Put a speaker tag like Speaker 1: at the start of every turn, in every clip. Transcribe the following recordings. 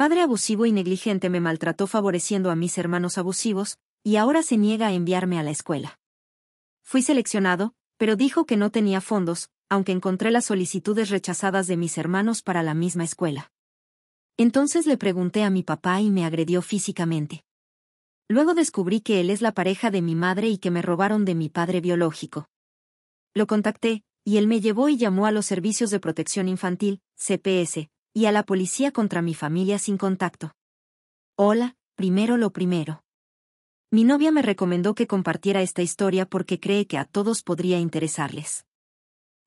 Speaker 1: Padre abusivo y negligente me maltrató favoreciendo a mis hermanos abusivos, y ahora se niega a enviarme a la escuela. Fui seleccionado, pero dijo que no tenía fondos, aunque encontré las solicitudes rechazadas de mis hermanos para la misma escuela. Entonces le pregunté a mi papá y me agredió físicamente. Luego descubrí que él es la pareja de mi madre y que me robaron de mi padre biológico. Lo contacté, y él me llevó y llamó a los servicios de protección infantil, CPS, y a la policía contra mi familia sin contacto. Hola, primero lo primero. Mi novia me recomendó que compartiera esta historia porque cree que a todos podría interesarles.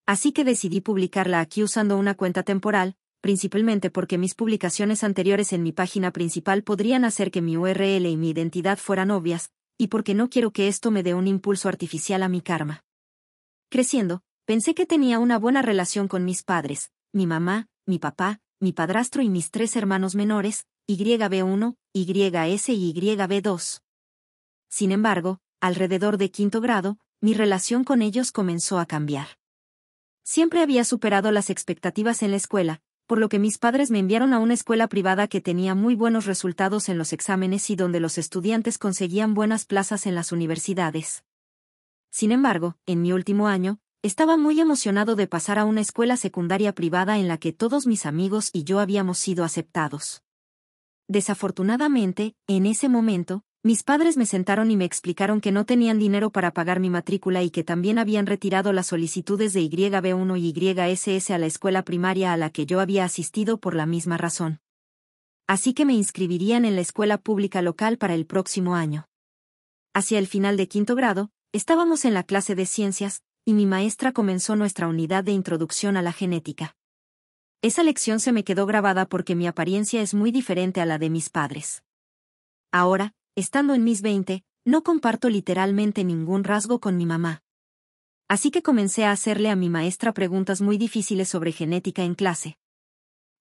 Speaker 1: Así que decidí publicarla aquí usando una cuenta temporal, principalmente porque mis publicaciones anteriores en mi página principal podrían hacer que mi URL y mi identidad fueran obvias, y porque no quiero que esto me dé un impulso artificial a mi karma. Creciendo, pensé que tenía una buena relación con mis padres, mi mamá, mi papá, mi padrastro y mis tres hermanos menores, YB1, YS y YB2. Sin embargo, alrededor de quinto grado, mi relación con ellos comenzó a cambiar. Siempre había superado las expectativas en la escuela, por lo que mis padres me enviaron a una escuela privada que tenía muy buenos resultados en los exámenes y donde los estudiantes conseguían buenas plazas en las universidades. Sin embargo, en mi último año, estaba muy emocionado de pasar a una escuela secundaria privada en la que todos mis amigos y yo habíamos sido aceptados. Desafortunadamente, en ese momento, mis padres me sentaron y me explicaron que no tenían dinero para pagar mi matrícula y que también habían retirado las solicitudes de YB1 y YSS a la escuela primaria a la que yo había asistido por la misma razón. Así que me inscribirían en la escuela pública local para el próximo año. Hacia el final de quinto grado, estábamos en la clase de ciencias, y mi maestra comenzó nuestra unidad de introducción a la genética. Esa lección se me quedó grabada porque mi apariencia es muy diferente a la de mis padres. Ahora, estando en mis 20, no comparto literalmente ningún rasgo con mi mamá. Así que comencé a hacerle a mi maestra preguntas muy difíciles sobre genética en clase.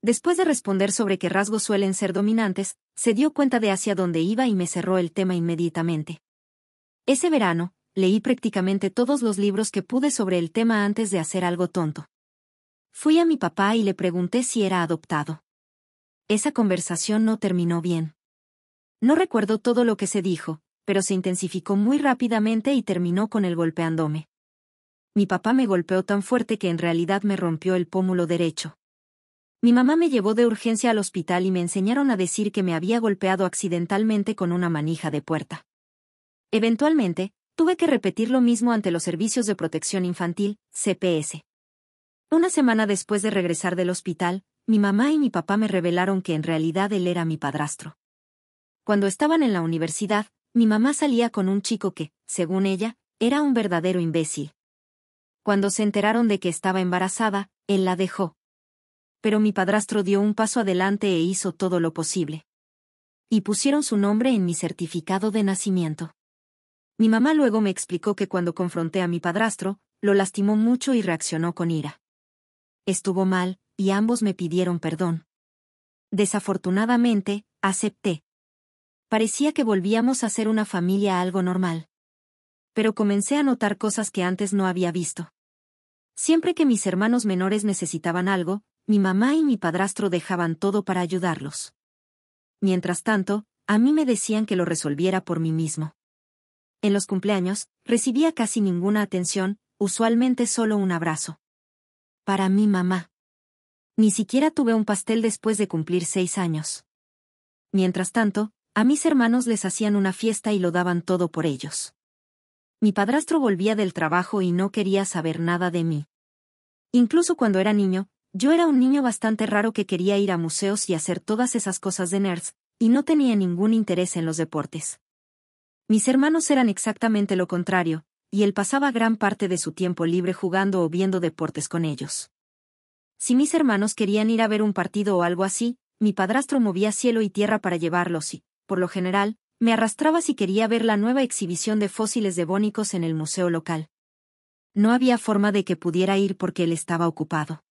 Speaker 1: Después de responder sobre qué rasgos suelen ser dominantes, se dio cuenta de hacia dónde iba y me cerró el tema inmediatamente. Ese verano, leí prácticamente todos los libros que pude sobre el tema antes de hacer algo tonto. Fui a mi papá y le pregunté si era adoptado. Esa conversación no terminó bien. No recuerdo todo lo que se dijo, pero se intensificó muy rápidamente y terminó con el golpeándome. Mi papá me golpeó tan fuerte que en realidad me rompió el pómulo derecho. Mi mamá me llevó de urgencia al hospital y me enseñaron a decir que me había golpeado accidentalmente con una manija de puerta. Eventualmente, Tuve que repetir lo mismo ante los Servicios de Protección Infantil, CPS. Una semana después de regresar del hospital, mi mamá y mi papá me revelaron que en realidad él era mi padrastro. Cuando estaban en la universidad, mi mamá salía con un chico que, según ella, era un verdadero imbécil. Cuando se enteraron de que estaba embarazada, él la dejó. Pero mi padrastro dio un paso adelante e hizo todo lo posible. Y pusieron su nombre en mi certificado de nacimiento. Mi mamá luego me explicó que cuando confronté a mi padrastro, lo lastimó mucho y reaccionó con ira. Estuvo mal, y ambos me pidieron perdón. Desafortunadamente, acepté. Parecía que volvíamos a ser una familia algo normal. Pero comencé a notar cosas que antes no había visto. Siempre que mis hermanos menores necesitaban algo, mi mamá y mi padrastro dejaban todo para ayudarlos. Mientras tanto, a mí me decían que lo resolviera por mí mismo en los cumpleaños, recibía casi ninguna atención, usualmente solo un abrazo. Para mi mamá. Ni siquiera tuve un pastel después de cumplir seis años. Mientras tanto, a mis hermanos les hacían una fiesta y lo daban todo por ellos. Mi padrastro volvía del trabajo y no quería saber nada de mí. Incluso cuando era niño, yo era un niño bastante raro que quería ir a museos y hacer todas esas cosas de nerds, y no tenía ningún interés en los deportes. Mis hermanos eran exactamente lo contrario, y él pasaba gran parte de su tiempo libre jugando o viendo deportes con ellos. Si mis hermanos querían ir a ver un partido o algo así, mi padrastro movía cielo y tierra para llevarlos y, por lo general, me arrastraba si quería ver la nueva exhibición de fósiles devónicos en el museo local. No había forma de que pudiera ir porque él estaba ocupado.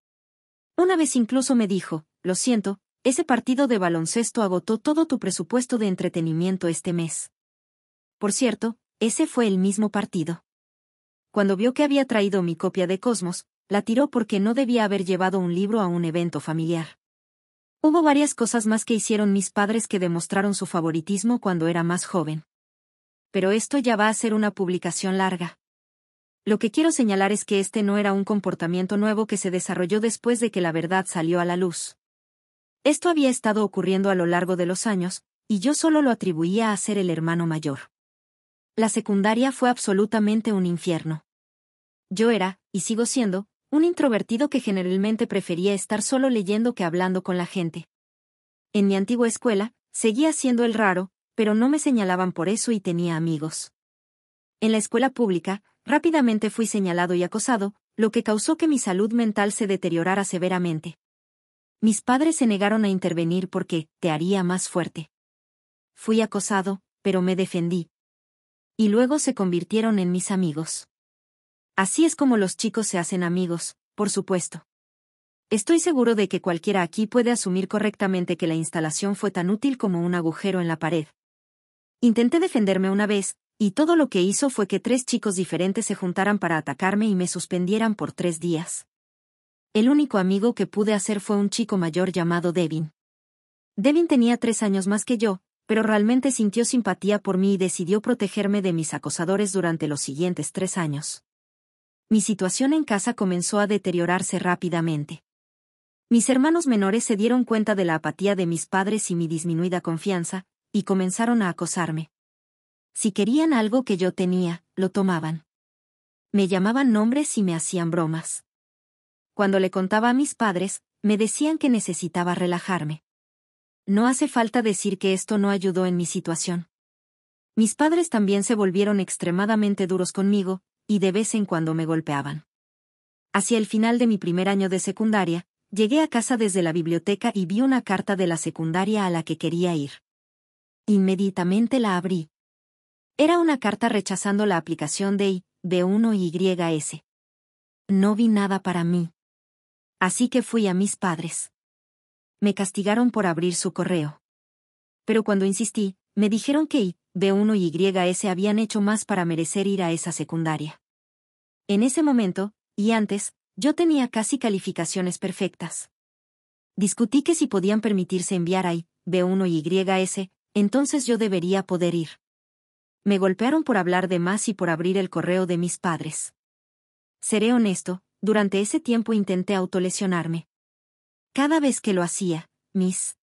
Speaker 1: Una vez incluso me dijo, lo siento, ese partido de baloncesto agotó todo tu presupuesto de entretenimiento este mes. Por cierto, ese fue el mismo partido. Cuando vio que había traído mi copia de Cosmos, la tiró porque no debía haber llevado un libro a un evento familiar. Hubo varias cosas más que hicieron mis padres que demostraron su favoritismo cuando era más joven. Pero esto ya va a ser una publicación larga. Lo que quiero señalar es que este no era un comportamiento nuevo que se desarrolló después de que la verdad salió a la luz. Esto había estado ocurriendo a lo largo de los años, y yo solo lo atribuía a ser el hermano mayor la secundaria fue absolutamente un infierno. Yo era, y sigo siendo, un introvertido que generalmente prefería estar solo leyendo que hablando con la gente. En mi antigua escuela, seguía siendo el raro, pero no me señalaban por eso y tenía amigos. En la escuela pública, rápidamente fui señalado y acosado, lo que causó que mi salud mental se deteriorara severamente. Mis padres se negaron a intervenir porque te haría más fuerte. Fui acosado, pero me defendí, y luego se convirtieron en mis amigos. Así es como los chicos se hacen amigos, por supuesto. Estoy seguro de que cualquiera aquí puede asumir correctamente que la instalación fue tan útil como un agujero en la pared. Intenté defenderme una vez, y todo lo que hizo fue que tres chicos diferentes se juntaran para atacarme y me suspendieran por tres días. El único amigo que pude hacer fue un chico mayor llamado Devin. Devin tenía tres años más que yo, pero realmente sintió simpatía por mí y decidió protegerme de mis acosadores durante los siguientes tres años. Mi situación en casa comenzó a deteriorarse rápidamente. Mis hermanos menores se dieron cuenta de la apatía de mis padres y mi disminuida confianza, y comenzaron a acosarme. Si querían algo que yo tenía, lo tomaban. Me llamaban nombres y me hacían bromas. Cuando le contaba a mis padres, me decían que necesitaba relajarme. No hace falta decir que esto no ayudó en mi situación. Mis padres también se volvieron extremadamente duros conmigo, y de vez en cuando me golpeaban. Hacia el final de mi primer año de secundaria, llegué a casa desde la biblioteca y vi una carta de la secundaria a la que quería ir. Inmediatamente la abrí. Era una carta rechazando la aplicación de I, B1YS. No vi nada para mí. Así que fui a mis padres me castigaron por abrir su correo. Pero cuando insistí, me dijeron que I, B1 y YS habían hecho más para merecer ir a esa secundaria. En ese momento, y antes, yo tenía casi calificaciones perfectas. Discutí que si podían permitirse enviar a I, B1 y YS, entonces yo debería poder ir. Me golpearon por hablar de más y por abrir el correo de mis padres. Seré honesto, durante ese tiempo intenté autolesionarme, cada vez que lo hacía, Miss.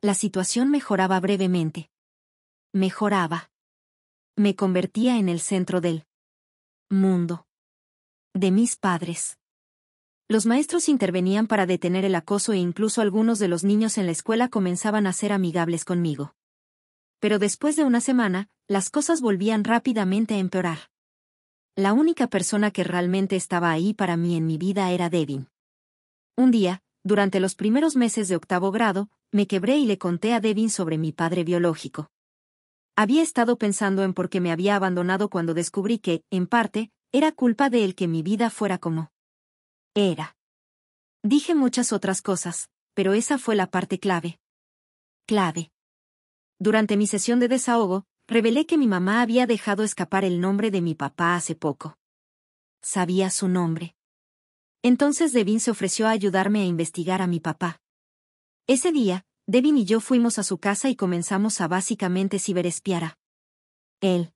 Speaker 1: La situación mejoraba brevemente. Mejoraba. Me convertía en el centro del mundo. De mis padres. Los maestros intervenían para detener el acoso e incluso algunos de los niños en la escuela comenzaban a ser amigables conmigo. Pero después de una semana, las cosas volvían rápidamente a empeorar. La única persona que realmente estaba ahí para mí en mi vida era Devin. Un día, durante los primeros meses de octavo grado, me quebré y le conté a Devin sobre mi padre biológico. Había estado pensando en por qué me había abandonado cuando descubrí que, en parte, era culpa de él que mi vida fuera como era. Dije muchas otras cosas, pero esa fue la parte clave. Clave. Durante mi sesión de desahogo, revelé que mi mamá había dejado escapar el nombre de mi papá hace poco. Sabía su nombre. Entonces Devin se ofreció a ayudarme a investigar a mi papá. Ese día, Devin y yo fuimos a su casa y comenzamos a básicamente ciberespiar a él.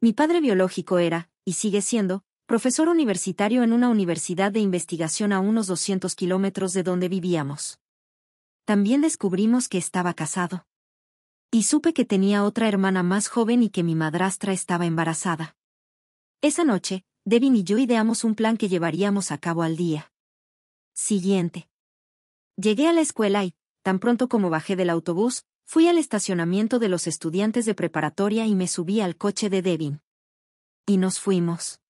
Speaker 1: Mi padre biológico era, y sigue siendo, profesor universitario en una universidad de investigación a unos 200 kilómetros de donde vivíamos. También descubrimos que estaba casado. Y supe que tenía otra hermana más joven y que mi madrastra estaba embarazada. Esa noche, Devin y yo ideamos un plan que llevaríamos a cabo al día. Siguiente. Llegué a la escuela y, tan pronto como bajé del autobús, fui al estacionamiento de los estudiantes de preparatoria y me subí al coche de Devin. Y nos fuimos.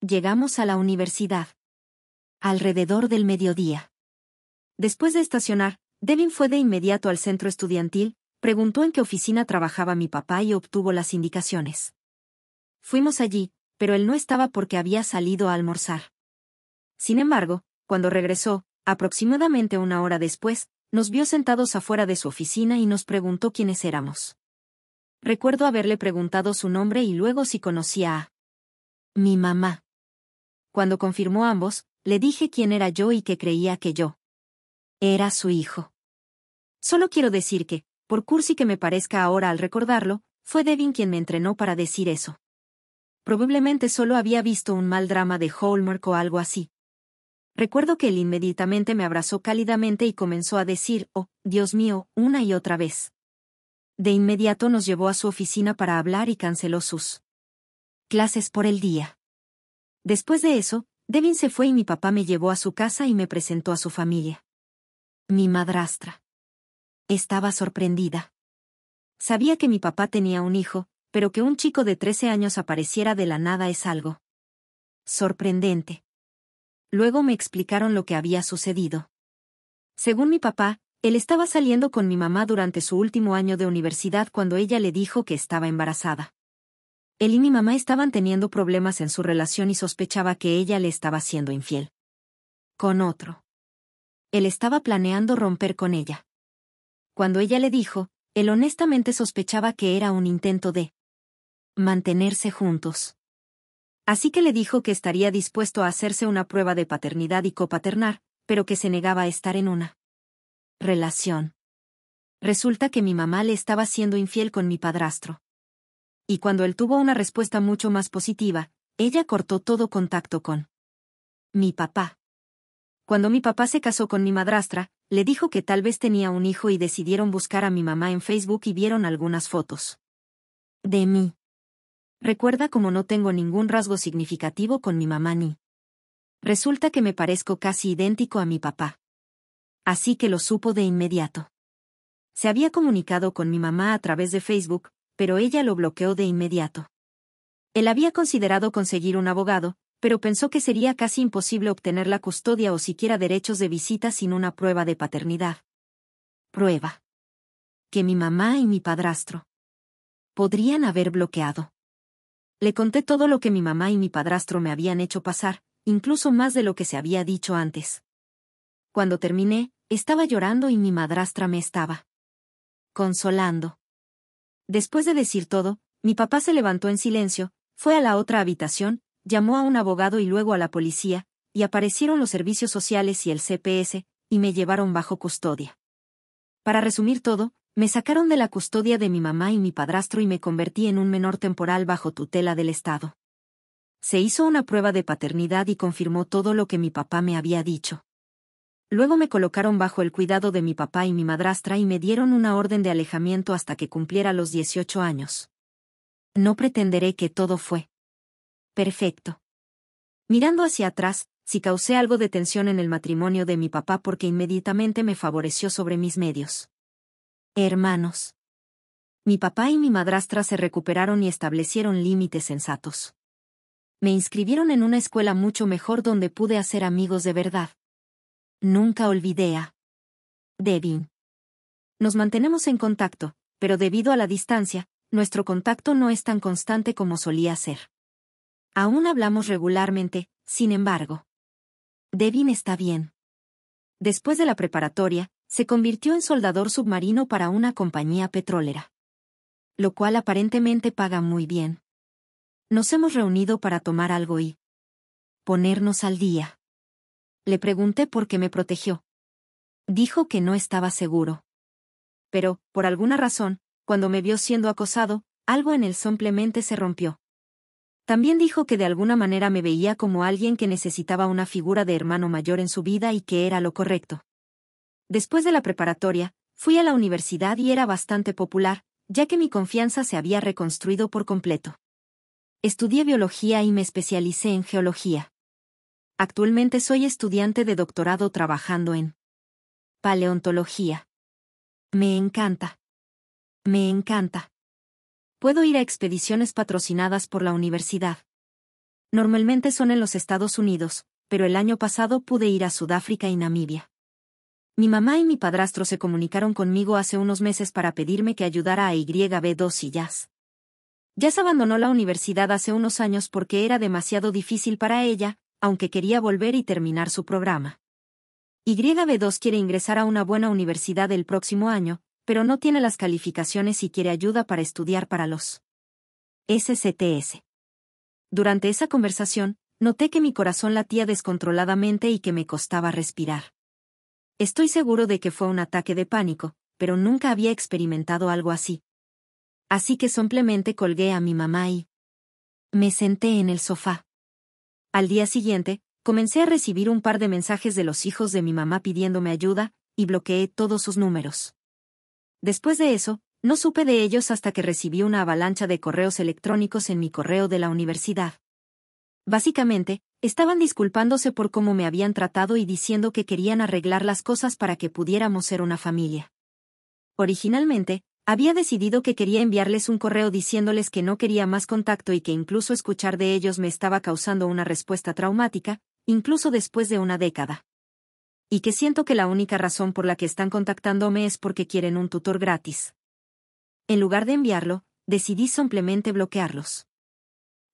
Speaker 1: Llegamos a la universidad. Alrededor del mediodía. Después de estacionar, Devin fue de inmediato al centro estudiantil, preguntó en qué oficina trabajaba mi papá y obtuvo las indicaciones. Fuimos allí, pero él no estaba porque había salido a almorzar. Sin embargo, cuando regresó, aproximadamente una hora después, nos vio sentados afuera de su oficina y nos preguntó quiénes éramos. Recuerdo haberle preguntado su nombre y luego si conocía a mi mamá. Cuando confirmó ambos, le dije quién era yo y que creía que yo era su hijo. Solo quiero decir que, por cursi que me parezca ahora al recordarlo, fue Devin quien me entrenó para decir eso. Probablemente solo había visto un mal drama de Hallmark o algo así. Recuerdo que él inmediatamente me abrazó cálidamente y comenzó a decir, oh, Dios mío, una y otra vez. De inmediato nos llevó a su oficina para hablar y canceló sus clases por el día. Después de eso, Devin se fue y mi papá me llevó a su casa y me presentó a su familia. Mi madrastra. Estaba sorprendida. Sabía que mi papá tenía un hijo, pero que un chico de 13 años apareciera de la nada es algo sorprendente. Luego me explicaron lo que había sucedido. Según mi papá, él estaba saliendo con mi mamá durante su último año de universidad cuando ella le dijo que estaba embarazada. Él y mi mamá estaban teniendo problemas en su relación y sospechaba que ella le estaba siendo infiel. Con otro. Él estaba planeando romper con ella. Cuando ella le dijo, él honestamente sospechaba que era un intento de mantenerse juntos. Así que le dijo que estaría dispuesto a hacerse una prueba de paternidad y copaternar, pero que se negaba a estar en una relación. Resulta que mi mamá le estaba siendo infiel con mi padrastro. Y cuando él tuvo una respuesta mucho más positiva, ella cortó todo contacto con mi papá. Cuando mi papá se casó con mi madrastra, le dijo que tal vez tenía un hijo y decidieron buscar a mi mamá en Facebook y vieron algunas fotos de mí. Recuerda como no tengo ningún rasgo significativo con mi mamá ni. Resulta que me parezco casi idéntico a mi papá. Así que lo supo de inmediato. Se había comunicado con mi mamá a través de Facebook, pero ella lo bloqueó de inmediato. Él había considerado conseguir un abogado, pero pensó que sería casi imposible obtener la custodia o siquiera derechos de visita sin una prueba de paternidad. Prueba. Que mi mamá y mi padrastro podrían haber bloqueado. Le conté todo lo que mi mamá y mi padrastro me habían hecho pasar, incluso más de lo que se había dicho antes. Cuando terminé, estaba llorando y mi madrastra me estaba consolando. Después de decir todo, mi papá se levantó en silencio, fue a la otra habitación, llamó a un abogado y luego a la policía, y aparecieron los servicios sociales y el CPS, y me llevaron bajo custodia. Para resumir todo, me sacaron de la custodia de mi mamá y mi padrastro y me convertí en un menor temporal bajo tutela del Estado. Se hizo una prueba de paternidad y confirmó todo lo que mi papá me había dicho. Luego me colocaron bajo el cuidado de mi papá y mi madrastra y me dieron una orden de alejamiento hasta que cumpliera los 18 años. No pretenderé que todo fue. Perfecto. Mirando hacia atrás, si causé algo de tensión en el matrimonio de mi papá porque inmediatamente me favoreció sobre mis medios. Hermanos. Mi papá y mi madrastra se recuperaron y establecieron límites sensatos. Me inscribieron en una escuela mucho mejor donde pude hacer amigos de verdad. Nunca olvidé a Devin. Nos mantenemos en contacto, pero debido a la distancia, nuestro contacto no es tan constante como solía ser. Aún hablamos regularmente, sin embargo. Devin está bien. Después de la preparatoria, se convirtió en soldador submarino para una compañía petrolera. Lo cual aparentemente paga muy bien. Nos hemos reunido para tomar algo y ponernos al día. Le pregunté por qué me protegió. Dijo que no estaba seguro. Pero, por alguna razón, cuando me vio siendo acosado, algo en él simplemente se rompió. También dijo que de alguna manera me veía como alguien que necesitaba una figura de hermano mayor en su vida y que era lo correcto. Después de la preparatoria, fui a la universidad y era bastante popular, ya que mi confianza se había reconstruido por completo. Estudié biología y me especialicé en geología. Actualmente soy estudiante de doctorado trabajando en paleontología. Me encanta. Me encanta. Puedo ir a expediciones patrocinadas por la universidad. Normalmente son en los Estados Unidos, pero el año pasado pude ir a Sudáfrica y Namibia. Mi mamá y mi padrastro se comunicaron conmigo hace unos meses para pedirme que ayudara a YB2 y Jazz. Jazz abandonó la universidad hace unos años porque era demasiado difícil para ella, aunque quería volver y terminar su programa. YB2 quiere ingresar a una buena universidad el próximo año, pero no tiene las calificaciones y quiere ayuda para estudiar para los SCTS. Durante esa conversación, noté que mi corazón latía descontroladamente y que me costaba respirar. Estoy seguro de que fue un ataque de pánico, pero nunca había experimentado algo así. Así que simplemente colgué a mi mamá y... Me senté en el sofá. Al día siguiente, comencé a recibir un par de mensajes de los hijos de mi mamá pidiéndome ayuda, y bloqueé todos sus números. Después de eso, no supe de ellos hasta que recibí una avalancha de correos electrónicos en mi correo de la universidad. Básicamente, estaban disculpándose por cómo me habían tratado y diciendo que querían arreglar las cosas para que pudiéramos ser una familia. Originalmente, había decidido que quería enviarles un correo diciéndoles que no quería más contacto y que incluso escuchar de ellos me estaba causando una respuesta traumática, incluso después de una década. Y que siento que la única razón por la que están contactándome es porque quieren un tutor gratis. En lugar de enviarlo, decidí simplemente bloquearlos.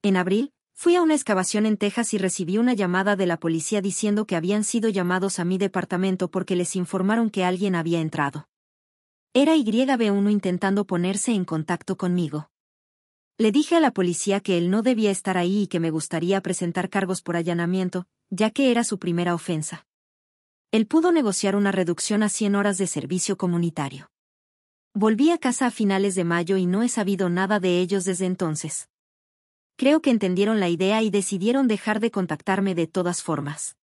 Speaker 1: En abril, Fui a una excavación en Texas y recibí una llamada de la policía diciendo que habían sido llamados a mi departamento porque les informaron que alguien había entrado. Era YB1 intentando ponerse en contacto conmigo. Le dije a la policía que él no debía estar ahí y que me gustaría presentar cargos por allanamiento, ya que era su primera ofensa. Él pudo negociar una reducción a 100 horas de servicio comunitario. Volví a casa a finales de mayo y no he sabido nada de ellos desde entonces. Creo que entendieron la idea y decidieron dejar de contactarme de todas formas.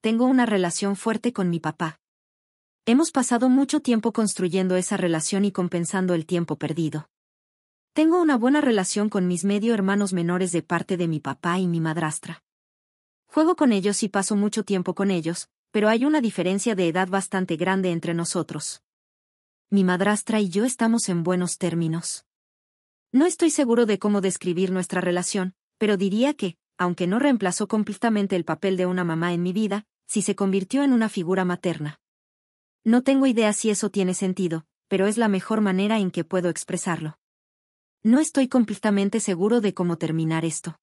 Speaker 1: Tengo una relación fuerte con mi papá. Hemos pasado mucho tiempo construyendo esa relación y compensando el tiempo perdido. Tengo una buena relación con mis medio hermanos menores de parte de mi papá y mi madrastra. Juego con ellos y paso mucho tiempo con ellos, pero hay una diferencia de edad bastante grande entre nosotros. Mi madrastra y yo estamos en buenos términos. No estoy seguro de cómo describir nuestra relación, pero diría que, aunque no reemplazó completamente el papel de una mamá en mi vida, sí se convirtió en una figura materna. No tengo idea si eso tiene sentido, pero es la mejor manera en que puedo expresarlo. No estoy completamente seguro de cómo terminar esto.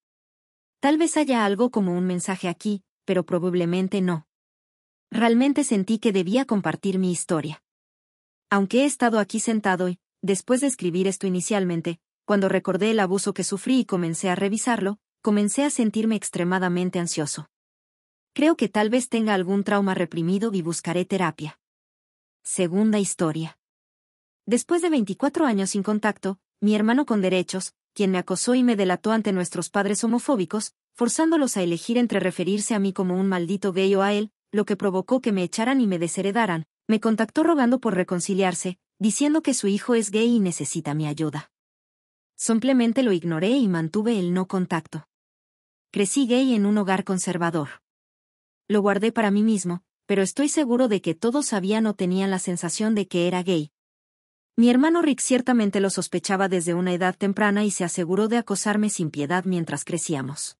Speaker 1: Tal vez haya algo como un mensaje aquí, pero probablemente no. Realmente sentí que debía compartir mi historia. Aunque he estado aquí sentado y, después de escribir esto inicialmente, cuando recordé el abuso que sufrí y comencé a revisarlo, comencé a sentirme extremadamente ansioso. Creo que tal vez tenga algún trauma reprimido y buscaré terapia. Segunda historia. Después de 24 años sin contacto, mi hermano con derechos, quien me acosó y me delató ante nuestros padres homofóbicos, forzándolos a elegir entre referirse a mí como un maldito gay o a él, lo que provocó que me echaran y me desheredaran, me contactó rogando por reconciliarse, diciendo que su hijo es gay y necesita mi ayuda. Simplemente lo ignoré y mantuve el no contacto. Crecí gay en un hogar conservador. Lo guardé para mí mismo, pero estoy seguro de que todos sabían o tenían la sensación de que era gay. Mi hermano Rick ciertamente lo sospechaba desde una edad temprana y se aseguró de acosarme sin piedad mientras crecíamos.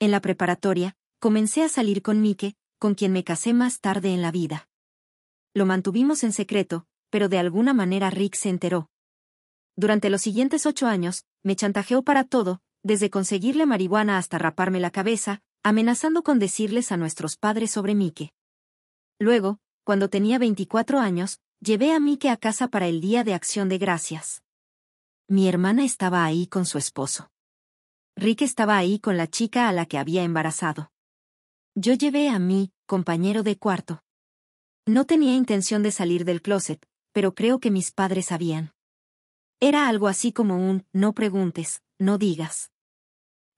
Speaker 1: En la preparatoria, comencé a salir con Mike, con quien me casé más tarde en la vida. Lo mantuvimos en secreto, pero de alguna manera Rick se enteró. Durante los siguientes ocho años, me chantajeó para todo, desde conseguirle marihuana hasta raparme la cabeza, amenazando con decirles a nuestros padres sobre Mike. Luego, cuando tenía 24 años, llevé a Mike a casa para el Día de Acción de Gracias. Mi hermana estaba ahí con su esposo. Rick estaba ahí con la chica a la que había embarazado. Yo llevé a mi compañero de cuarto. No tenía intención de salir del closet, pero creo que mis padres sabían. Era algo así como un no preguntes, no digas.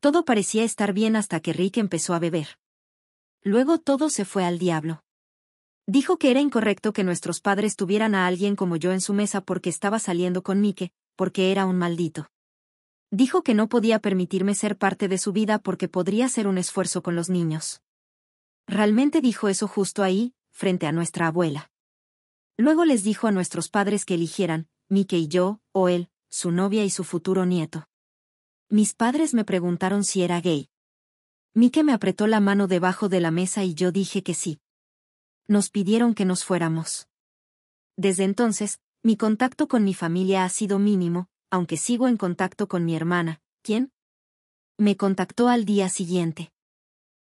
Speaker 1: Todo parecía estar bien hasta que Rick empezó a beber. Luego todo se fue al diablo. Dijo que era incorrecto que nuestros padres tuvieran a alguien como yo en su mesa porque estaba saliendo con Mike, porque era un maldito. Dijo que no podía permitirme ser parte de su vida porque podría ser un esfuerzo con los niños. Realmente dijo eso justo ahí, frente a nuestra abuela. Luego les dijo a nuestros padres que eligieran, Mike y yo, o él, su novia y su futuro nieto. Mis padres me preguntaron si era gay. Mike me apretó la mano debajo de la mesa y yo dije que sí. Nos pidieron que nos fuéramos. Desde entonces, mi contacto con mi familia ha sido mínimo, aunque sigo en contacto con mi hermana, ¿quién? Me contactó al día siguiente.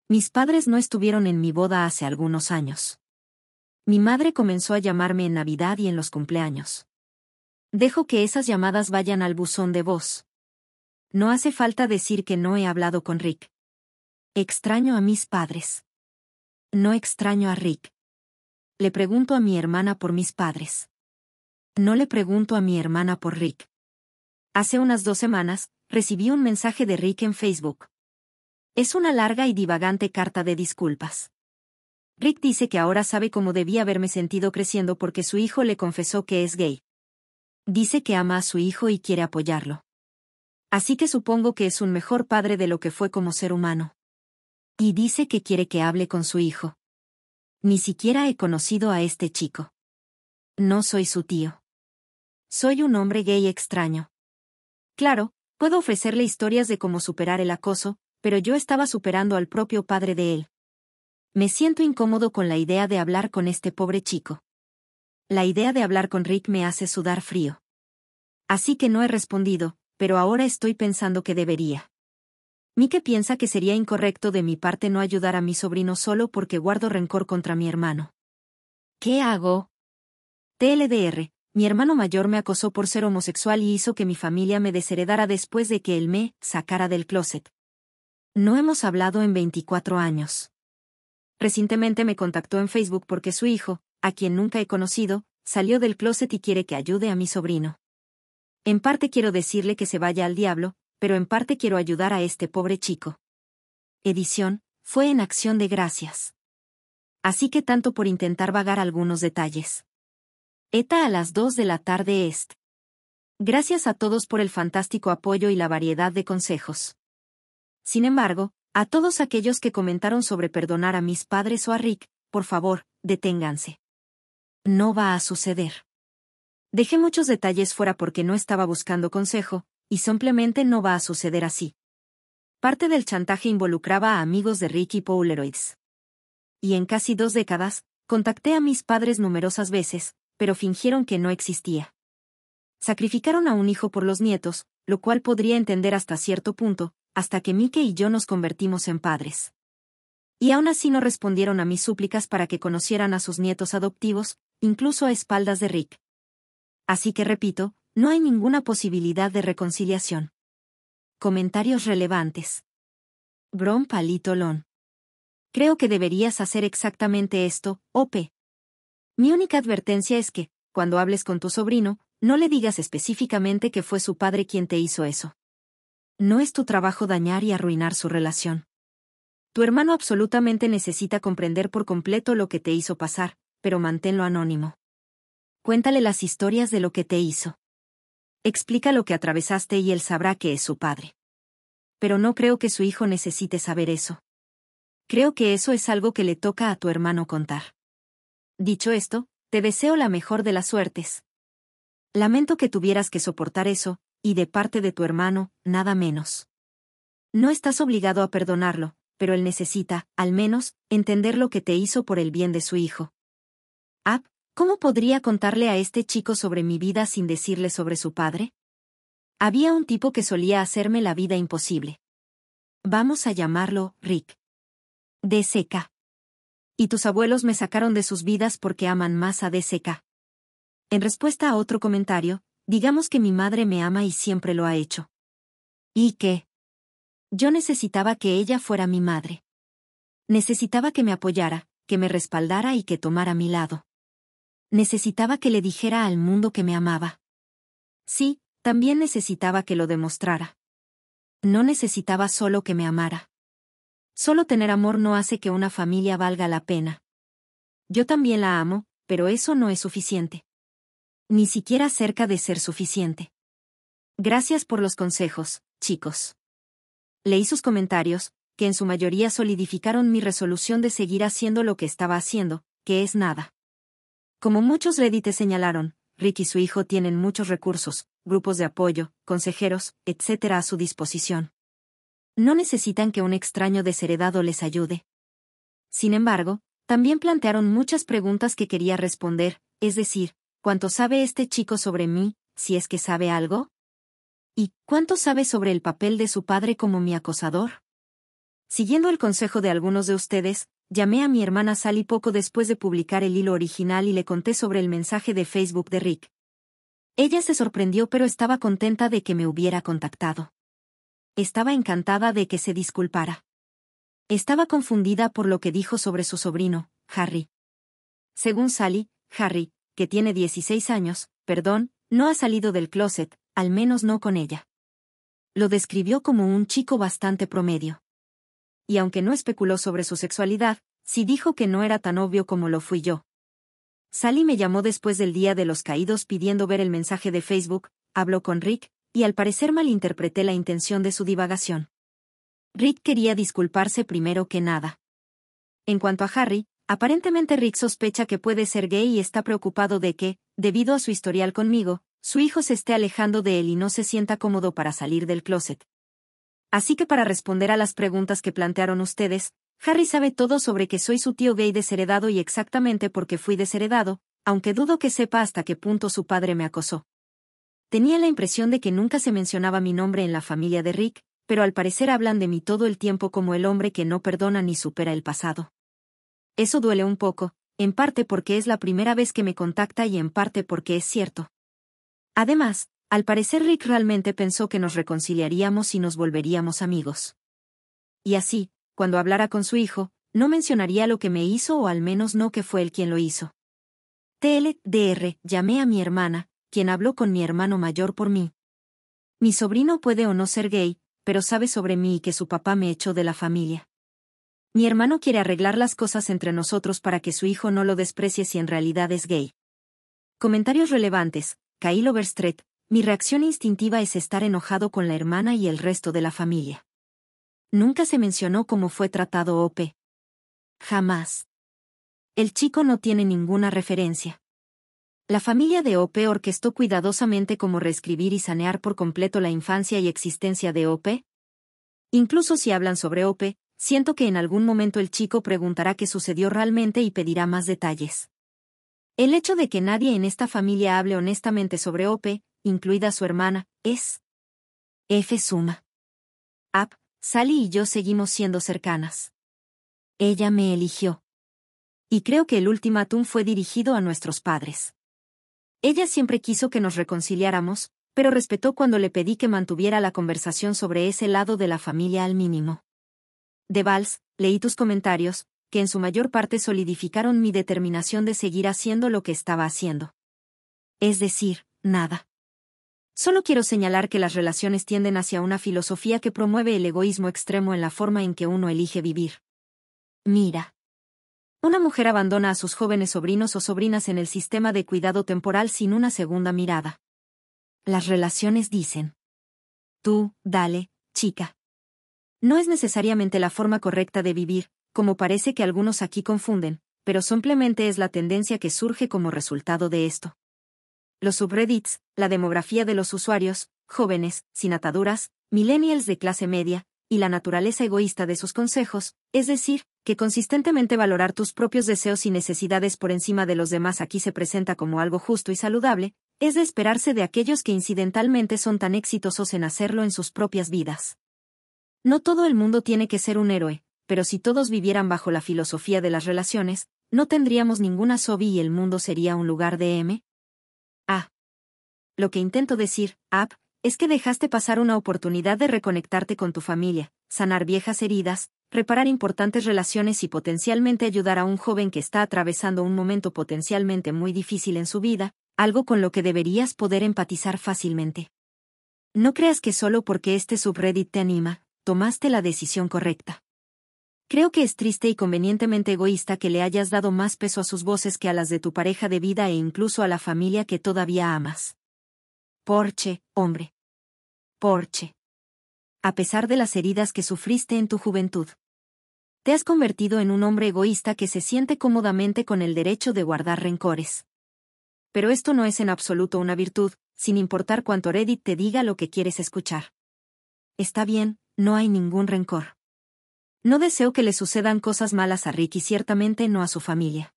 Speaker 1: Mis padres no estuvieron en mi boda hace algunos años. Mi madre comenzó a llamarme en Navidad y en los cumpleaños. Dejo que esas llamadas vayan al buzón de voz. No hace falta decir que no he hablado con Rick. Extraño a mis padres. No extraño a Rick. Le pregunto a mi hermana por mis padres. No le pregunto a mi hermana por Rick. Hace unas dos semanas, recibí un mensaje de Rick en Facebook. Es una larga y divagante carta de disculpas. Rick dice que ahora sabe cómo debía haberme sentido creciendo porque su hijo le confesó que es gay. Dice que ama a su hijo y quiere apoyarlo. Así que supongo que es un mejor padre de lo que fue como ser humano. Y dice que quiere que hable con su hijo. Ni siquiera he conocido a este chico. No soy su tío. Soy un hombre gay extraño. Claro, puedo ofrecerle historias de cómo superar el acoso, pero yo estaba superando al propio padre de él. Me siento incómodo con la idea de hablar con este pobre chico. La idea de hablar con Rick me hace sudar frío. Así que no he respondido, pero ahora estoy pensando que debería. Mike piensa que sería incorrecto de mi parte no ayudar a mi sobrino solo porque guardo rencor contra mi hermano. ¿Qué hago? TLDR, mi hermano mayor me acosó por ser homosexual y hizo que mi familia me desheredara después de que él me sacara del closet. No hemos hablado en 24 años. Recientemente me contactó en Facebook porque su hijo, a quien nunca he conocido, salió del closet y quiere que ayude a mi sobrino. En parte quiero decirle que se vaya al diablo, pero en parte quiero ayudar a este pobre chico. Edición, fue en acción de gracias. Así que tanto por intentar vagar algunos detalles. ETA a las 2 de la tarde est. Gracias a todos por el fantástico apoyo y la variedad de consejos. Sin embargo, a todos aquellos que comentaron sobre perdonar a mis padres o a Rick, por favor, deténganse. No va a suceder. Dejé muchos detalles fuera porque no estaba buscando consejo, y simplemente no va a suceder así. Parte del chantaje involucraba a amigos de Ricky Polaroids. Y en casi dos décadas, contacté a mis padres numerosas veces, pero fingieron que no existía. Sacrificaron a un hijo por los nietos, lo cual podría entender hasta cierto punto, hasta que Mike y yo nos convertimos en padres. Y aún así no respondieron a mis súplicas para que conocieran a sus nietos adoptivos, incluso a espaldas de Rick. Así que repito, no hay ninguna posibilidad de reconciliación. Comentarios relevantes. Brom Palito Lon. Creo que deberías hacer exactamente esto, OP. Mi única advertencia es que, cuando hables con tu sobrino, no le digas específicamente que fue su padre quien te hizo eso. No es tu trabajo dañar y arruinar su relación. Tu hermano absolutamente necesita comprender por completo lo que te hizo pasar, pero manténlo anónimo. Cuéntale las historias de lo que te hizo. Explica lo que atravesaste y él sabrá que es su padre. Pero no creo que su hijo necesite saber eso. Creo que eso es algo que le toca a tu hermano contar. Dicho esto, te deseo la mejor de las suertes. Lamento que tuvieras que soportar eso, y de parte de tu hermano, nada menos. No estás obligado a perdonarlo, pero él necesita, al menos, entender lo que te hizo por el bien de su hijo, ¿cómo podría contarle a este chico sobre mi vida sin decirle sobre su padre? Había un tipo que solía hacerme la vida imposible. Vamos a llamarlo Rick. DCK. Y tus abuelos me sacaron de sus vidas porque aman más a DCK. En respuesta a otro comentario, digamos que mi madre me ama y siempre lo ha hecho. ¿Y qué? Yo necesitaba que ella fuera mi madre. Necesitaba que me apoyara, que me respaldara y que tomara mi lado. Necesitaba que le dijera al mundo que me amaba. Sí, también necesitaba que lo demostrara. No necesitaba solo que me amara. Solo tener amor no hace que una familia valga la pena. Yo también la amo, pero eso no es suficiente. Ni siquiera cerca de ser suficiente. Gracias por los consejos, chicos. Leí sus comentarios, que en su mayoría solidificaron mi resolución de seguir haciendo lo que estaba haciendo, que es nada. Como muchos reddites señalaron, Rick y su hijo tienen muchos recursos, grupos de apoyo, consejeros, etc. a su disposición. No necesitan que un extraño desheredado les ayude. Sin embargo, también plantearon muchas preguntas que quería responder, es decir, ¿cuánto sabe este chico sobre mí, si es que sabe algo? ¿Y cuánto sabe sobre el papel de su padre como mi acosador? Siguiendo el consejo de algunos de ustedes, Llamé a mi hermana Sally poco después de publicar el hilo original y le conté sobre el mensaje de Facebook de Rick. Ella se sorprendió pero estaba contenta de que me hubiera contactado. Estaba encantada de que se disculpara. Estaba confundida por lo que dijo sobre su sobrino, Harry. Según Sally, Harry, que tiene 16 años, perdón, no ha salido del closet, al menos no con ella. Lo describió como un chico bastante promedio y aunque no especuló sobre su sexualidad, sí dijo que no era tan obvio como lo fui yo. Sally me llamó después del Día de los Caídos pidiendo ver el mensaje de Facebook, habló con Rick, y al parecer malinterpreté la intención de su divagación. Rick quería disculparse primero que nada. En cuanto a Harry, aparentemente Rick sospecha que puede ser gay y está preocupado de que, debido a su historial conmigo, su hijo se esté alejando de él y no se sienta cómodo para salir del closet. Así que para responder a las preguntas que plantearon ustedes, Harry sabe todo sobre que soy su tío gay desheredado y exactamente porque fui desheredado, aunque dudo que sepa hasta qué punto su padre me acosó. Tenía la impresión de que nunca se mencionaba mi nombre en la familia de Rick, pero al parecer hablan de mí todo el tiempo como el hombre que no perdona ni supera el pasado. Eso duele un poco, en parte porque es la primera vez que me contacta y en parte porque es cierto. Además, al parecer Rick realmente pensó que nos reconciliaríamos y nos volveríamos amigos. Y así, cuando hablara con su hijo, no mencionaría lo que me hizo o al menos no que fue él quien lo hizo. TLDR, llamé a mi hermana, quien habló con mi hermano mayor por mí. Mi sobrino puede o no ser gay, pero sabe sobre mí y que su papá me echó de la familia. Mi hermano quiere arreglar las cosas entre nosotros para que su hijo no lo desprecie si en realidad es gay. Comentarios relevantes, mi reacción instintiva es estar enojado con la hermana y el resto de la familia. Nunca se mencionó cómo fue tratado Ope. Jamás. El chico no tiene ninguna referencia. La familia de Ope orquestó cuidadosamente cómo reescribir y sanear por completo la infancia y existencia de Ope. Incluso si hablan sobre Ope, siento que en algún momento el chico preguntará qué sucedió realmente y pedirá más detalles. El hecho de que nadie en esta familia hable honestamente sobre Ope, incluida su hermana, es... F suma. Ap, Sally y yo seguimos siendo cercanas. Ella me eligió. Y creo que el ultimátum fue dirigido a nuestros padres. Ella siempre quiso que nos reconciliáramos, pero respetó cuando le pedí que mantuviera la conversación sobre ese lado de la familia al mínimo. De Vals, leí tus comentarios, que en su mayor parte solidificaron mi determinación de seguir haciendo lo que estaba haciendo. Es decir, nada. Solo quiero señalar que las relaciones tienden hacia una filosofía que promueve el egoísmo extremo en la forma en que uno elige vivir. Mira. Una mujer abandona a sus jóvenes sobrinos o sobrinas en el sistema de cuidado temporal sin una segunda mirada. Las relaciones dicen. Tú, dale, chica. No es necesariamente la forma correcta de vivir, como parece que algunos aquí confunden, pero simplemente es la tendencia que surge como resultado de esto. Los subreddits, la demografía de los usuarios, jóvenes, sin ataduras, millennials de clase media, y la naturaleza egoísta de sus consejos, es decir, que consistentemente valorar tus propios deseos y necesidades por encima de los demás aquí se presenta como algo justo y saludable, es de esperarse de aquellos que incidentalmente son tan exitosos en hacerlo en sus propias vidas. No todo el mundo tiene que ser un héroe, pero si todos vivieran bajo la filosofía de las relaciones, no tendríamos ninguna SOBI y el mundo sería un lugar de M. Ah. Lo que intento decir, App, es que dejaste pasar una oportunidad de reconectarte con tu familia, sanar viejas heridas, reparar importantes relaciones y potencialmente ayudar a un joven que está atravesando un momento potencialmente muy difícil en su vida, algo con lo que deberías poder empatizar fácilmente. No creas que solo porque este subreddit te anima, tomaste la decisión correcta. Creo que es triste y convenientemente egoísta que le hayas dado más peso a sus voces que a las de tu pareja de vida e incluso a la familia que todavía amas. Porche, hombre. Porche. A pesar de las heridas que sufriste en tu juventud. Te has convertido en un hombre egoísta que se siente cómodamente con el derecho de guardar rencores. Pero esto no es en absoluto una virtud, sin importar cuánto Reddit te diga lo que quieres escuchar. Está bien, no hay ningún rencor no deseo que le sucedan cosas malas a Ricky, ciertamente no a su familia.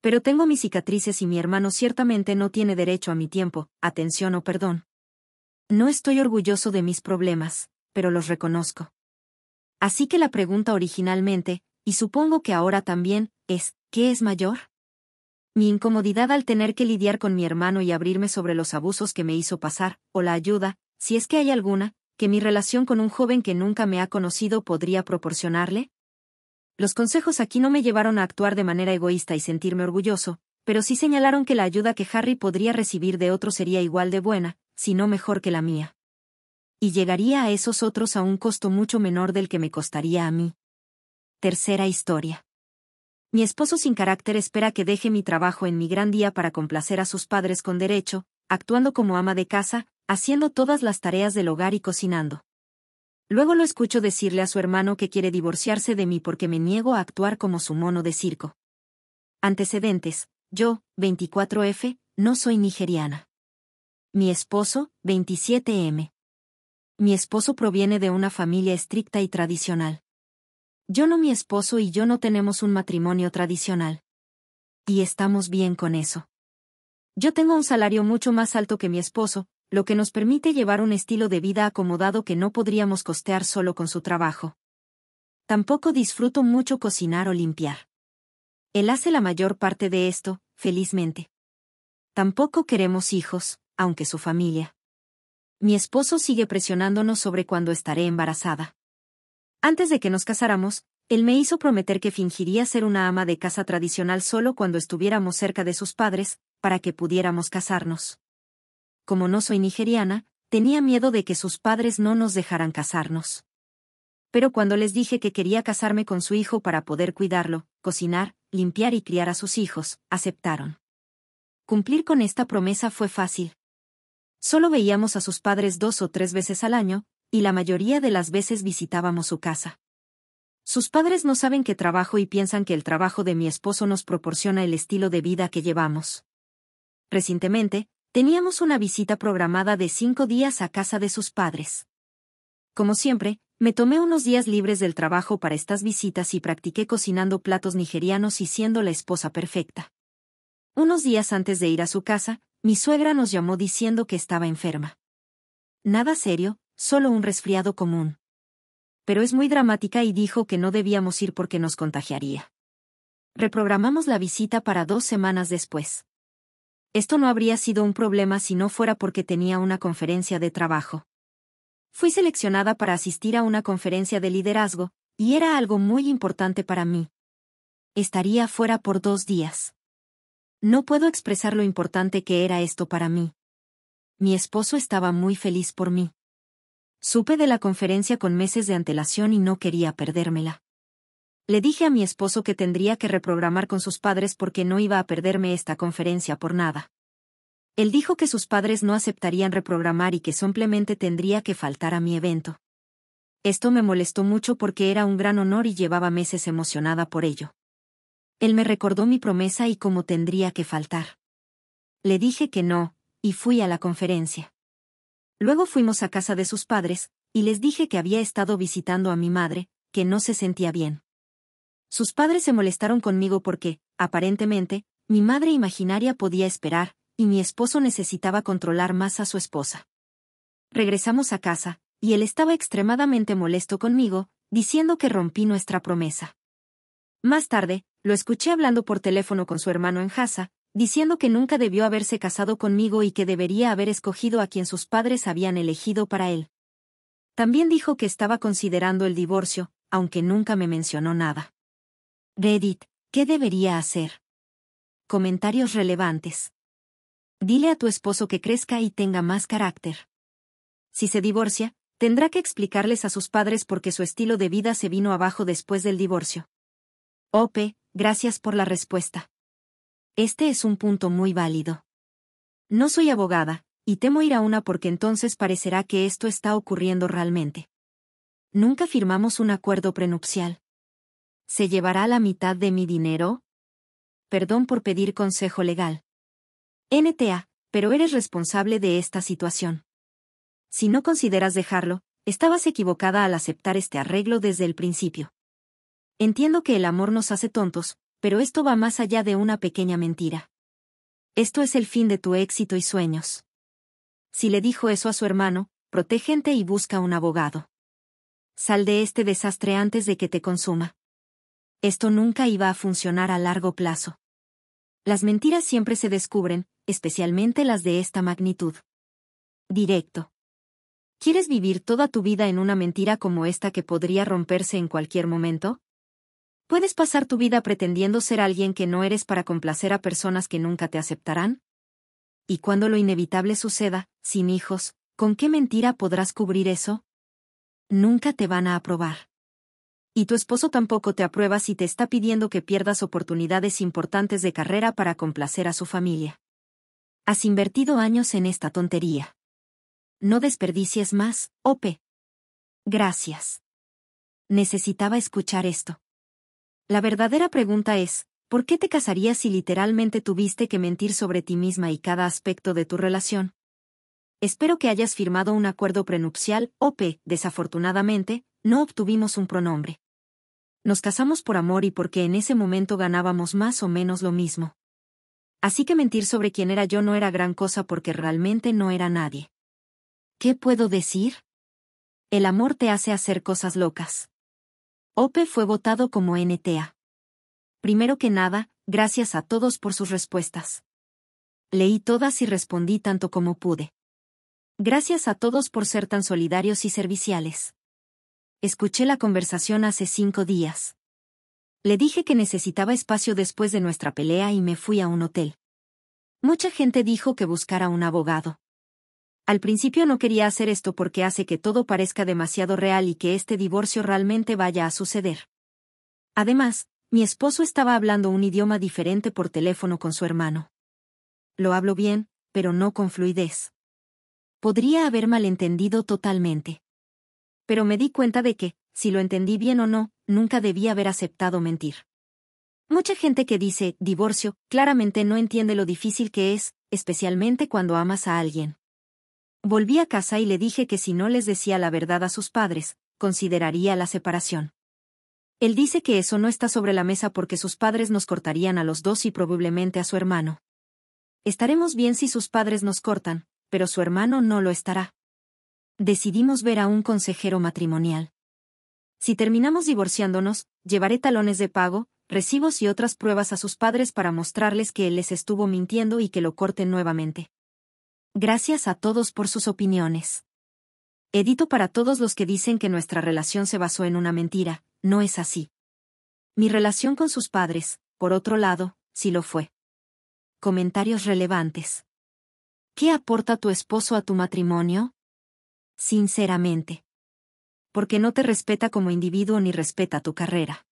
Speaker 1: Pero tengo mis cicatrices y mi hermano ciertamente no tiene derecho a mi tiempo, atención o perdón. No estoy orgulloso de mis problemas, pero los reconozco. Así que la pregunta originalmente, y supongo que ahora también, es, ¿qué es mayor? Mi incomodidad al tener que lidiar con mi hermano y abrirme sobre los abusos que me hizo pasar, o la ayuda, si es que hay alguna, que mi relación con un joven que nunca me ha conocido podría proporcionarle? Los consejos aquí no me llevaron a actuar de manera egoísta y sentirme orgulloso, pero sí señalaron que la ayuda que Harry podría recibir de otro sería igual de buena, si no mejor que la mía. Y llegaría a esos otros a un costo mucho menor del que me costaría a mí. Tercera historia. Mi esposo sin carácter espera que deje mi trabajo en mi gran día para complacer a sus padres con derecho, actuando como ama de casa, haciendo todas las tareas del hogar y cocinando. Luego lo escucho decirle a su hermano que quiere divorciarse de mí porque me niego a actuar como su mono de circo. Antecedentes. Yo, 24F, no soy nigeriana. Mi esposo, 27M. Mi esposo proviene de una familia estricta y tradicional. Yo no mi esposo y yo no tenemos un matrimonio tradicional. Y estamos bien con eso. Yo tengo un salario mucho más alto que mi esposo, lo que nos permite llevar un estilo de vida acomodado que no podríamos costear solo con su trabajo. Tampoco disfruto mucho cocinar o limpiar. Él hace la mayor parte de esto, felizmente. Tampoco queremos hijos, aunque su familia. Mi esposo sigue presionándonos sobre cuándo estaré embarazada. Antes de que nos casáramos, él me hizo prometer que fingiría ser una ama de casa tradicional solo cuando estuviéramos cerca de sus padres, para que pudiéramos casarnos como no soy nigeriana, tenía miedo de que sus padres no nos dejaran casarnos. Pero cuando les dije que quería casarme con su hijo para poder cuidarlo, cocinar, limpiar y criar a sus hijos, aceptaron. Cumplir con esta promesa fue fácil. Solo veíamos a sus padres dos o tres veces al año, y la mayoría de las veces visitábamos su casa. Sus padres no saben qué trabajo y piensan que el trabajo de mi esposo nos proporciona el estilo de vida que llevamos. Recientemente, Teníamos una visita programada de cinco días a casa de sus padres. Como siempre, me tomé unos días libres del trabajo para estas visitas y practiqué cocinando platos nigerianos y siendo la esposa perfecta. Unos días antes de ir a su casa, mi suegra nos llamó diciendo que estaba enferma. Nada serio, solo un resfriado común. Pero es muy dramática y dijo que no debíamos ir porque nos contagiaría. Reprogramamos la visita para dos semanas después. Esto no habría sido un problema si no fuera porque tenía una conferencia de trabajo. Fui seleccionada para asistir a una conferencia de liderazgo, y era algo muy importante para mí. Estaría fuera por dos días. No puedo expresar lo importante que era esto para mí. Mi esposo estaba muy feliz por mí. Supe de la conferencia con meses de antelación y no quería perdérmela. Le dije a mi esposo que tendría que reprogramar con sus padres porque no iba a perderme esta conferencia por nada. Él dijo que sus padres no aceptarían reprogramar y que simplemente tendría que faltar a mi evento. Esto me molestó mucho porque era un gran honor y llevaba meses emocionada por ello. Él me recordó mi promesa y cómo tendría que faltar. Le dije que no, y fui a la conferencia. Luego fuimos a casa de sus padres, y les dije que había estado visitando a mi madre, que no se sentía bien. Sus padres se molestaron conmigo porque, aparentemente, mi madre imaginaria podía esperar, y mi esposo necesitaba controlar más a su esposa. Regresamos a casa, y él estaba extremadamente molesto conmigo, diciendo que rompí nuestra promesa. Más tarde, lo escuché hablando por teléfono con su hermano en casa, diciendo que nunca debió haberse casado conmigo y que debería haber escogido a quien sus padres habían elegido para él. También dijo que estaba considerando el divorcio, aunque nunca me mencionó nada. Reddit, ¿qué debería hacer? Comentarios relevantes. Dile a tu esposo que crezca y tenga más carácter. Si se divorcia, tendrá que explicarles a sus padres porque su estilo de vida se vino abajo después del divorcio. Ope, gracias por la respuesta. Este es un punto muy válido. No soy abogada, y temo ir a una porque entonces parecerá que esto está ocurriendo realmente. Nunca firmamos un acuerdo prenupcial. ¿Se llevará la mitad de mi dinero? Perdón por pedir consejo legal. NTA, pero eres responsable de esta situación. Si no consideras dejarlo, estabas equivocada al aceptar este arreglo desde el principio. Entiendo que el amor nos hace tontos, pero esto va más allá de una pequeña mentira. Esto es el fin de tu éxito y sueños. Si le dijo eso a su hermano, protégente y busca un abogado. Sal de este desastre antes de que te consuma. Esto nunca iba a funcionar a largo plazo. Las mentiras siempre se descubren, especialmente las de esta magnitud. Directo. ¿Quieres vivir toda tu vida en una mentira como esta que podría romperse en cualquier momento? ¿Puedes pasar tu vida pretendiendo ser alguien que no eres para complacer a personas que nunca te aceptarán? Y cuando lo inevitable suceda, sin hijos, ¿con qué mentira podrás cubrir eso? Nunca te van a aprobar y tu esposo tampoco te aprueba si te está pidiendo que pierdas oportunidades importantes de carrera para complacer a su familia. Has invertido años en esta tontería. No desperdicies más, Ope. Gracias. Necesitaba escuchar esto. La verdadera pregunta es, ¿por qué te casarías si literalmente tuviste que mentir sobre ti misma y cada aspecto de tu relación? Espero que hayas firmado un acuerdo prenupcial, Ope, desafortunadamente, no obtuvimos un pronombre nos casamos por amor y porque en ese momento ganábamos más o menos lo mismo. Así que mentir sobre quién era yo no era gran cosa porque realmente no era nadie. ¿Qué puedo decir? El amor te hace hacer cosas locas. Ope fue votado como NTA. Primero que nada, gracias a todos por sus respuestas. Leí todas y respondí tanto como pude. Gracias a todos por ser tan solidarios y serviciales escuché la conversación hace cinco días. Le dije que necesitaba espacio después de nuestra pelea y me fui a un hotel. Mucha gente dijo que buscara un abogado. Al principio no quería hacer esto porque hace que todo parezca demasiado real y que este divorcio realmente vaya a suceder. Además, mi esposo estaba hablando un idioma diferente por teléfono con su hermano. Lo hablo bien, pero no con fluidez. Podría haber malentendido totalmente. Pero me di cuenta de que, si lo entendí bien o no, nunca debía haber aceptado mentir. Mucha gente que dice divorcio claramente no entiende lo difícil que es, especialmente cuando amas a alguien. Volví a casa y le dije que si no les decía la verdad a sus padres, consideraría la separación. Él dice que eso no está sobre la mesa porque sus padres nos cortarían a los dos y probablemente a su hermano. Estaremos bien si sus padres nos cortan, pero su hermano no lo estará. Decidimos ver a un consejero matrimonial. Si terminamos divorciándonos, llevaré talones de pago, recibos y otras pruebas a sus padres para mostrarles que él les estuvo mintiendo y que lo corten nuevamente. Gracias a todos por sus opiniones. Edito para todos los que dicen que nuestra relación se basó en una mentira, no es así. Mi relación con sus padres, por otro lado, sí lo fue. Comentarios relevantes. ¿Qué aporta tu esposo a tu matrimonio? Sinceramente. Porque no te respeta como individuo ni respeta tu carrera.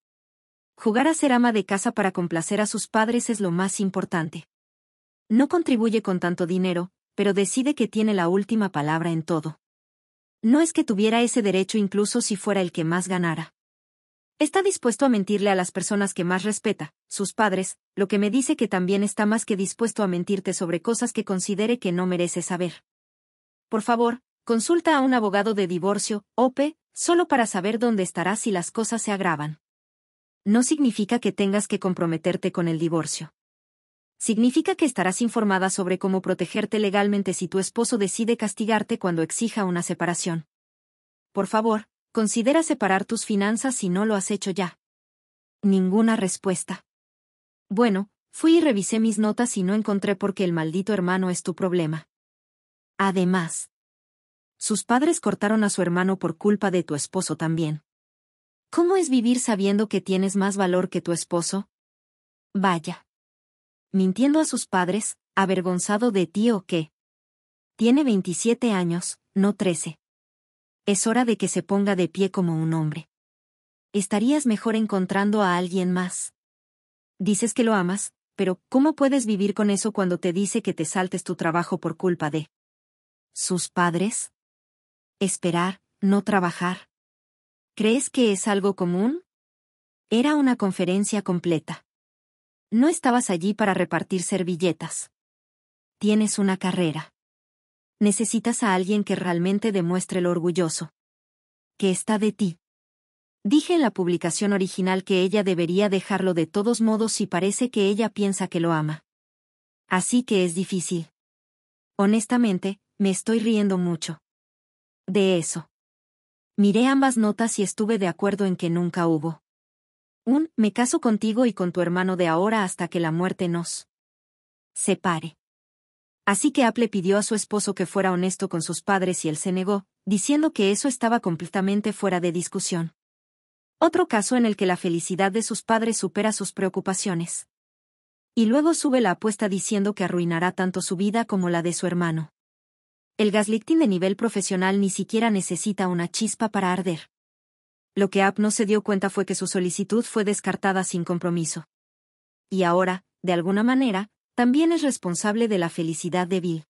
Speaker 1: Jugar a ser ama de casa para complacer a sus padres es lo más importante. No contribuye con tanto dinero, pero decide que tiene la última palabra en todo. No es que tuviera ese derecho incluso si fuera el que más ganara. Está dispuesto a mentirle a las personas que más respeta, sus padres, lo que me dice que también está más que dispuesto a mentirte sobre cosas que considere que no merece saber. Por favor, Consulta a un abogado de divorcio, OPE, solo para saber dónde estarás si las cosas se agravan. No significa que tengas que comprometerte con el divorcio. Significa que estarás informada sobre cómo protegerte legalmente si tu esposo decide castigarte cuando exija una separación. Por favor, considera separar tus finanzas si no lo has hecho ya. Ninguna respuesta. Bueno, fui y revisé mis notas y no encontré por qué el maldito hermano es tu problema. Además, sus padres cortaron a su hermano por culpa de tu esposo también. ¿Cómo es vivir sabiendo que tienes más valor que tu esposo? Vaya. Mintiendo a sus padres, avergonzado de ti o qué. Tiene 27 años, no 13. Es hora de que se ponga de pie como un hombre. Estarías mejor encontrando a alguien más. Dices que lo amas, pero ¿cómo puedes vivir con eso cuando te dice que te saltes tu trabajo por culpa de sus padres? Esperar, no trabajar. ¿Crees que es algo común? Era una conferencia completa. No estabas allí para repartir servilletas. Tienes una carrera. Necesitas a alguien que realmente demuestre lo orgulloso. Que está de ti. Dije en la publicación original que ella debería dejarlo de todos modos si parece que ella piensa que lo ama. Así que es difícil. Honestamente, me estoy riendo mucho de eso. Miré ambas notas y estuve de acuerdo en que nunca hubo. Un, me caso contigo y con tu hermano de ahora hasta que la muerte nos separe. Así que Apple pidió a su esposo que fuera honesto con sus padres y él se negó, diciendo que eso estaba completamente fuera de discusión. Otro caso en el que la felicidad de sus padres supera sus preocupaciones. Y luego sube la apuesta diciendo que arruinará tanto su vida como la de su hermano. El gaslighting de nivel profesional ni siquiera necesita una chispa para arder. Lo que App no se dio cuenta fue que su solicitud fue descartada sin compromiso. Y ahora, de alguna manera, también es responsable de la felicidad de Bill.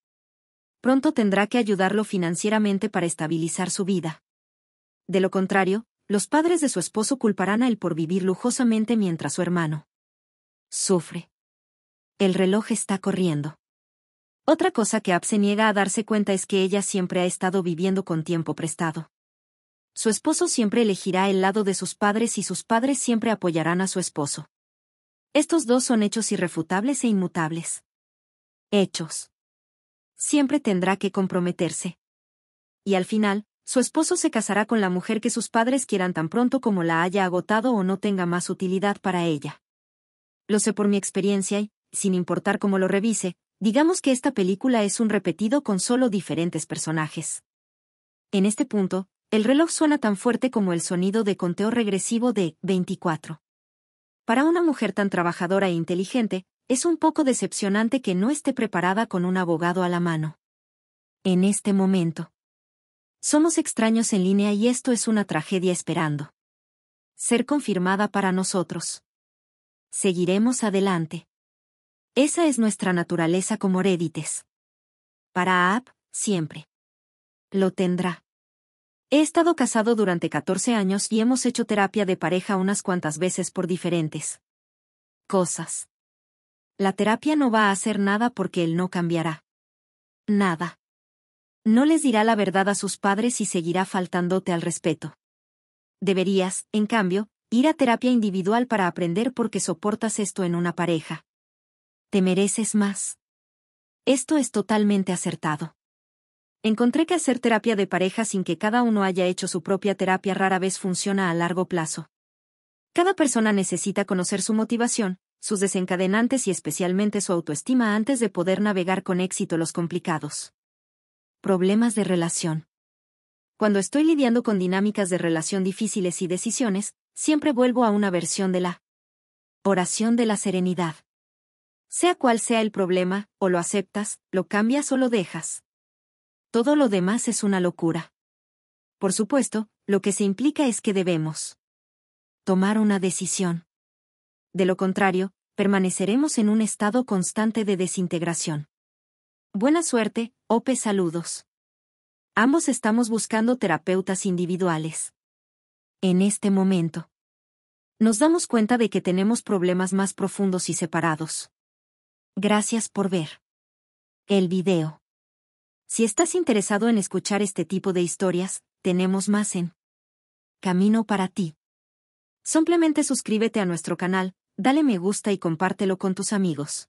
Speaker 1: Pronto tendrá que ayudarlo financieramente para estabilizar su vida. De lo contrario, los padres de su esposo culparán a él por vivir lujosamente mientras su hermano sufre. El reloj está corriendo. Otra cosa que Ab se niega a darse cuenta es que ella siempre ha estado viviendo con tiempo prestado. Su esposo siempre elegirá el lado de sus padres y sus padres siempre apoyarán a su esposo. Estos dos son hechos irrefutables e inmutables. Hechos. Siempre tendrá que comprometerse. Y al final, su esposo se casará con la mujer que sus padres quieran tan pronto como la haya agotado o no tenga más utilidad para ella. Lo sé por mi experiencia y, sin importar cómo lo revise, Digamos que esta película es un repetido con solo diferentes personajes. En este punto, el reloj suena tan fuerte como el sonido de conteo regresivo de 24. Para una mujer tan trabajadora e inteligente, es un poco decepcionante que no esté preparada con un abogado a la mano. En este momento. Somos extraños en línea y esto es una tragedia esperando. Ser confirmada para nosotros. Seguiremos adelante. Esa es nuestra naturaleza como rédites. Para Ab, siempre. Lo tendrá. He estado casado durante 14 años y hemos hecho terapia de pareja unas cuantas veces por diferentes cosas. La terapia no va a hacer nada porque él no cambiará. Nada. No les dirá la verdad a sus padres y seguirá faltándote al respeto. Deberías, en cambio, ir a terapia individual para aprender por qué soportas esto en una pareja te mereces más. Esto es totalmente acertado. Encontré que hacer terapia de pareja sin que cada uno haya hecho su propia terapia rara vez funciona a largo plazo. Cada persona necesita conocer su motivación, sus desencadenantes y especialmente su autoestima antes de poder navegar con éxito los complicados. Problemas de relación. Cuando estoy lidiando con dinámicas de relación difíciles y decisiones, siempre vuelvo a una versión de la oración de la serenidad. Sea cual sea el problema, o lo aceptas, lo cambias o lo dejas. Todo lo demás es una locura. Por supuesto, lo que se implica es que debemos tomar una decisión. De lo contrario, permaneceremos en un estado constante de desintegración. Buena suerte, OPE saludos. Ambos estamos buscando terapeutas individuales. En este momento. Nos damos cuenta de que tenemos problemas más profundos y separados. Gracias por ver el video. Si estás interesado en escuchar este tipo de historias, tenemos más en Camino para ti. Simplemente suscríbete a nuestro canal, dale me gusta y compártelo con tus amigos.